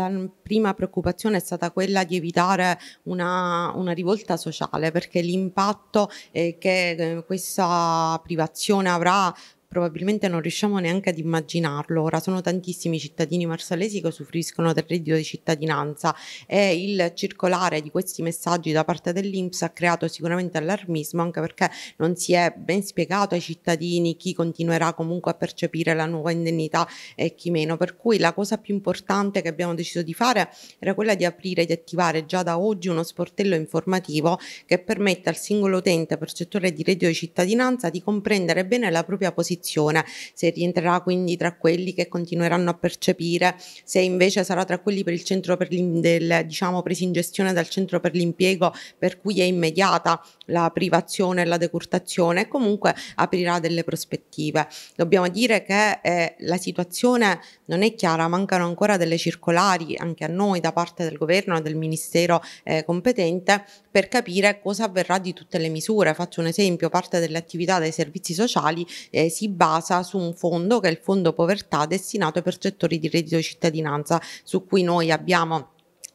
La prima preoccupazione è stata quella di evitare una, una rivolta sociale perché l'impatto eh, che eh, questa privazione avrà probabilmente non riusciamo neanche ad immaginarlo. Ora sono tantissimi cittadini marsalesi che usufruiscono del reddito di cittadinanza e il circolare di questi messaggi da parte dell'Inps ha creato sicuramente allarmismo anche perché non si è ben spiegato ai cittadini chi continuerà comunque a percepire la nuova indennità e chi meno. Per cui la cosa più importante che abbiamo deciso di fare era quella di aprire e di attivare già da oggi uno sportello informativo che permette al singolo utente percettore di reddito di cittadinanza di comprendere bene la propria posizione posizione, se rientrerà quindi tra quelli che continueranno a percepire, se invece sarà tra quelli per il centro per del, diciamo, presi in gestione dal centro per l'impiego per cui è immediata la privazione e la decurtazione e comunque aprirà delle prospettive. Dobbiamo dire che eh, la situazione non è chiara, mancano ancora delle circolari anche a noi da parte del governo e del ministero eh, competente per capire cosa avverrà di tutte le misure. Faccio un esempio, parte delle attività dei servizi sociali eh, si basa su un fondo che è il Fondo Povertà destinato ai percettori di reddito cittadinanza su cui noi abbiamo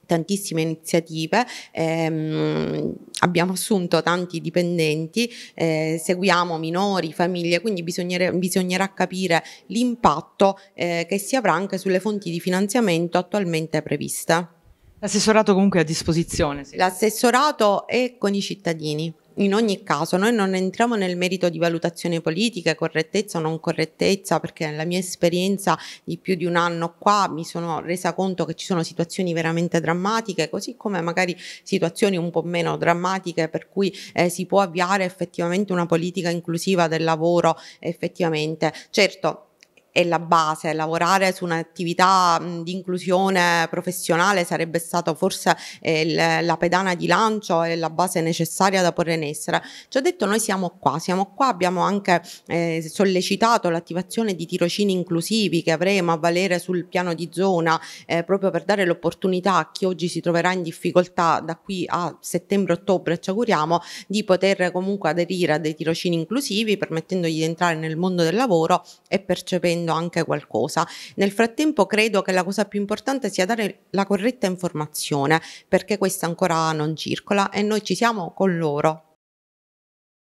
tantissime iniziative, ehm, abbiamo assunto tanti dipendenti, eh, seguiamo minori, famiglie, quindi bisognerà capire l'impatto eh, che si avrà anche sulle fonti di finanziamento attualmente previste. L'assessorato comunque è a disposizione? Sì. L'assessorato è con i cittadini in ogni caso noi non entriamo nel merito di valutazione politica, correttezza o non correttezza, perché nella mia esperienza di più di un anno qua mi sono resa conto che ci sono situazioni veramente drammatiche, così come magari situazioni un po' meno drammatiche per cui eh, si può avviare effettivamente una politica inclusiva del lavoro effettivamente. Certo, è la base, lavorare su un'attività di inclusione professionale sarebbe stata forse eh, la pedana di lancio e la base necessaria da porre in essere. Ci ho detto noi siamo qua, siamo qua, abbiamo anche eh, sollecitato l'attivazione di tirocini inclusivi che avremo a valere sul piano di zona eh, proprio per dare l'opportunità a chi oggi si troverà in difficoltà da qui a settembre-ottobre, ci auguriamo, di poter comunque aderire a dei tirocini inclusivi permettendogli di entrare nel mondo del lavoro e percependo facendo anche qualcosa. Nel frattempo credo che la cosa più importante sia dare la corretta informazione perché questa ancora non circola e noi ci siamo con loro